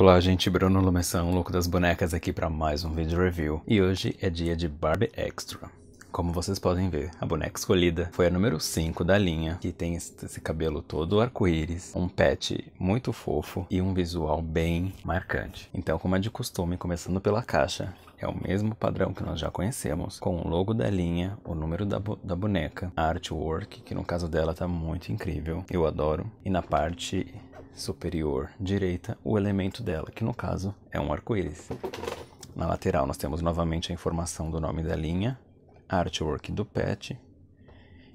Olá gente, Bruno Lumeção, louco das bonecas aqui para mais um vídeo review. E hoje é dia de Barbie Extra. Como vocês podem ver, a boneca escolhida foi a número 5 da linha, que tem esse cabelo todo arco-íris, um pet muito fofo e um visual bem marcante. Então, como é de costume, começando pela caixa, é o mesmo padrão que nós já conhecemos, com o logo da linha, o número da, bo da boneca, a artwork, que no caso dela tá muito incrível, eu adoro, e na parte superior direita o elemento dela, que no caso é um arco-íris. Na lateral nós temos novamente a informação do nome da linha, artwork do pet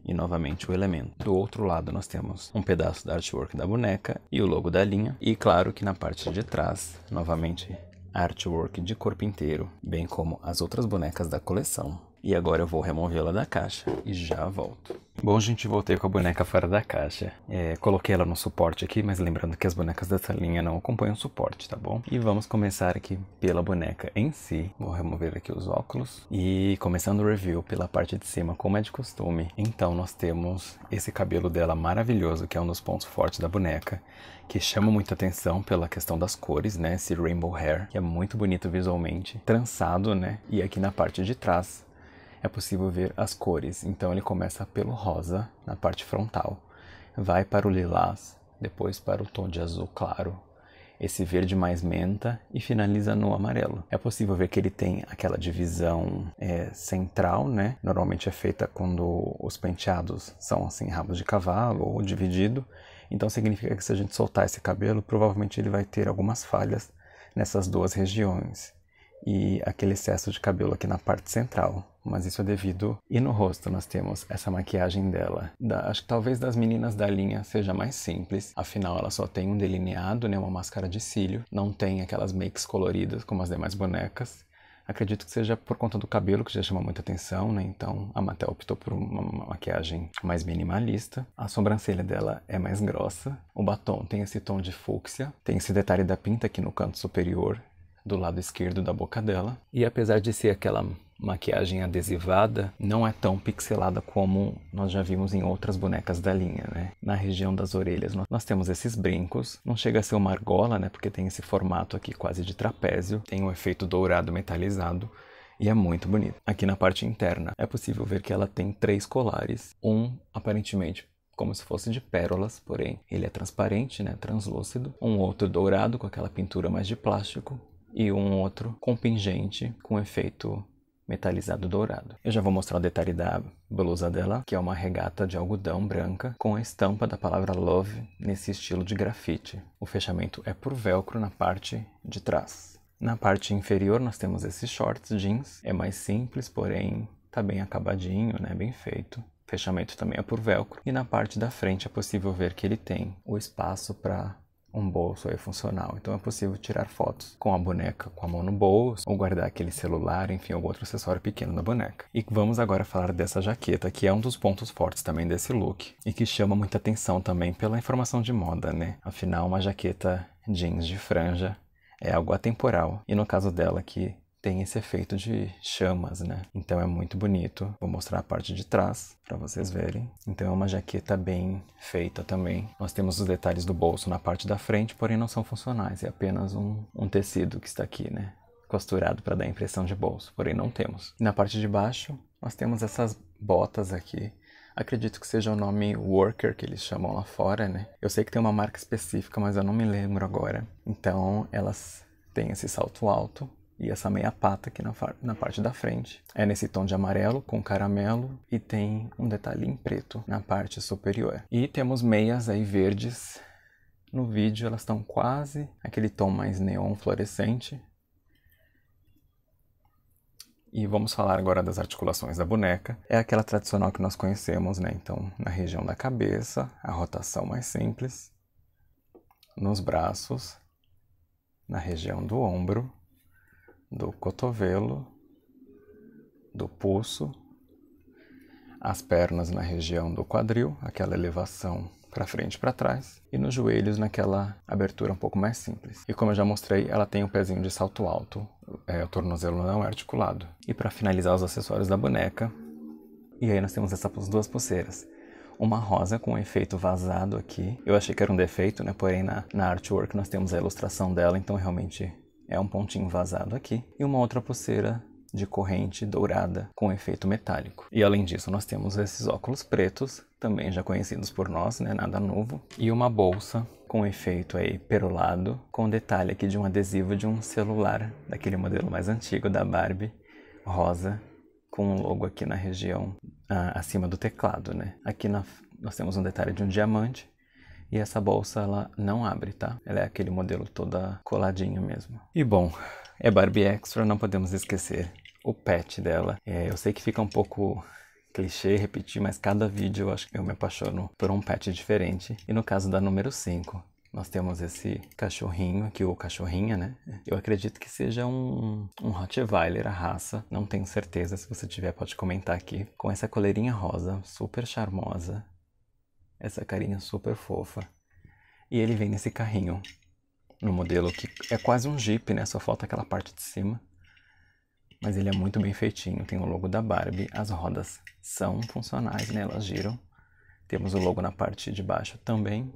e novamente o elemento. Do outro lado nós temos um pedaço da artwork da boneca e o logo da linha e claro que na parte de trás, novamente artwork de corpo inteiro, bem como as outras bonecas da coleção. E agora eu vou removê-la da caixa e já volto. Bom, gente, voltei com a boneca fora da caixa. É, coloquei ela no suporte aqui, mas lembrando que as bonecas dessa linha não acompanham o suporte, tá bom? E vamos começar aqui pela boneca em si. Vou remover aqui os óculos. E começando o review pela parte de cima, como é de costume. Então, nós temos esse cabelo dela maravilhoso, que é um dos pontos fortes da boneca, que chama muita atenção pela questão das cores, né? Esse rainbow hair, que é muito bonito visualmente. Trançado, né? E aqui na parte de trás, é possível ver as cores. Então ele começa pelo rosa na parte frontal, vai para o lilás, depois para o tom de azul claro, esse verde mais menta e finaliza no amarelo. É possível ver que ele tem aquela divisão é, central, né? Normalmente é feita quando os penteados são assim rabos de cavalo ou dividido. Então significa que se a gente soltar esse cabelo, provavelmente ele vai ter algumas falhas nessas duas regiões e aquele excesso de cabelo aqui na parte central. Mas isso é devido. E no rosto nós temos essa maquiagem dela. Da, acho que talvez das meninas da linha seja mais simples. Afinal, ela só tem um delineado, né, uma máscara de cílio. Não tem aquelas makes coloridas como as demais bonecas. Acredito que seja por conta do cabelo que já chama muita atenção, né? Então a Mattel optou por uma maquiagem mais minimalista. A sobrancelha dela é mais grossa. O batom tem esse tom de fúcsia, tem esse detalhe da pinta aqui no canto superior, do lado esquerdo da boca dela. E apesar de ser aquela maquiagem adesivada, não é tão pixelada como nós já vimos em outras bonecas da linha, né? Na região das orelhas nós temos esses brincos, não chega a ser uma argola, né? Porque tem esse formato aqui quase de trapézio, tem um efeito dourado metalizado, e é muito bonito. Aqui na parte interna é possível ver que ela tem três colares, um aparentemente como se fosse de pérolas, porém ele é transparente, né, translúcido, um outro dourado com aquela pintura mais de plástico e um outro com pingente com efeito metalizado dourado. Eu já vou mostrar o detalhe da blusa dela, que é uma regata de algodão branca com a estampa da palavra love nesse estilo de grafite. O fechamento é por velcro na parte de trás. Na parte inferior nós temos esses shorts jeans, é mais simples, porém tá bem acabadinho, né, bem feito. O fechamento também é por velcro e na parte da frente é possível ver que ele tem o espaço para um bolso aí funcional. Então é possível tirar fotos com a boneca com a mão no bolso, ou guardar aquele celular, enfim, algum outro acessório pequeno na boneca. E vamos agora falar dessa jaqueta, que é um dos pontos fortes também desse look, e que chama muita atenção também pela informação de moda, né? Afinal, uma jaqueta jeans de franja é algo atemporal, e no caso dela que tem esse efeito de chamas, né? Então é muito bonito. Vou mostrar a parte de trás para vocês verem. Então é uma jaqueta bem feita também. Nós temos os detalhes do bolso na parte da frente, porém não são funcionais. É apenas um, um tecido que está aqui, né? Costurado para dar a impressão de bolso, porém não temos. na parte de baixo, nós temos essas botas aqui. Acredito que seja o nome worker que eles chamam lá fora, né? Eu sei que tem uma marca específica, mas eu não me lembro agora. Então, elas têm esse salto alto e essa meia pata aqui na, na parte da frente. É nesse tom de amarelo com caramelo e tem um detalhe em preto na parte superior. E temos meias aí verdes. No vídeo elas estão quase aquele tom mais neon fluorescente. E vamos falar agora das articulações da boneca. É aquela tradicional que nós conhecemos, né? Então, na região da cabeça, a rotação mais simples, nos braços, na região do ombro do cotovelo, do pulso, as pernas na região do quadril, aquela elevação para frente e para trás, e nos joelhos naquela abertura um pouco mais simples. E como eu já mostrei, ela tem o um pezinho de salto alto, é, o tornozelo não é articulado. E para finalizar os acessórios da boneca, e aí nós temos essas duas pulseiras. Uma rosa com um efeito vazado aqui. Eu achei que era um defeito, né? Porém, na, na artwork nós temos a ilustração dela, então realmente é um pontinho vazado aqui, e uma outra pulseira de corrente dourada com efeito metálico. E além disso, nós temos esses óculos pretos, também já conhecidos por nós, né, nada novo, e uma bolsa com efeito aí perolado, com detalhe aqui de um adesivo de um celular daquele modelo mais antigo da Barbie, rosa, com um logo aqui na região ah, acima do teclado, né? Aqui na, nós temos um detalhe de um diamante e essa bolsa ela não abre, tá? Ela é aquele modelo toda coladinho mesmo. E bom, é Barbie Extra, não podemos esquecer o pet dela. É, eu sei que fica um pouco clichê repetir, mas cada vídeo eu acho que eu me apaixono por um pet diferente. E no caso da número 5, nós temos esse cachorrinho aqui, ou cachorrinha, né? Eu acredito que seja um, um Rottweiler, a raça. Não tenho certeza. Se você tiver, pode comentar aqui. Com essa coleirinha rosa, super charmosa essa carinha super fofa. E ele vem nesse carrinho, no modelo que é quase um Jeep, né? Só falta aquela parte de cima. Mas ele é muito bem feitinho, tem o logo da Barbie, as rodas são funcionais, né? Elas giram. Temos o logo na parte de baixo também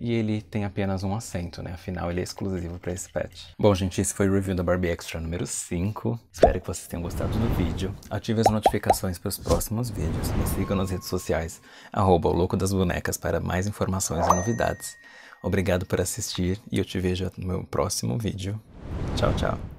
e ele tem apenas um assento, né? Afinal, ele é exclusivo para esse pet. Bom, gente, esse foi o review da Barbie Extra número 5. Espero que vocês tenham gostado do vídeo. Ative as notificações para os próximos vídeos. Me sigam nas redes sociais, arroba o Louco das Bonecas para mais informações e novidades. Obrigado por assistir e eu te vejo no meu próximo vídeo. Tchau, tchau.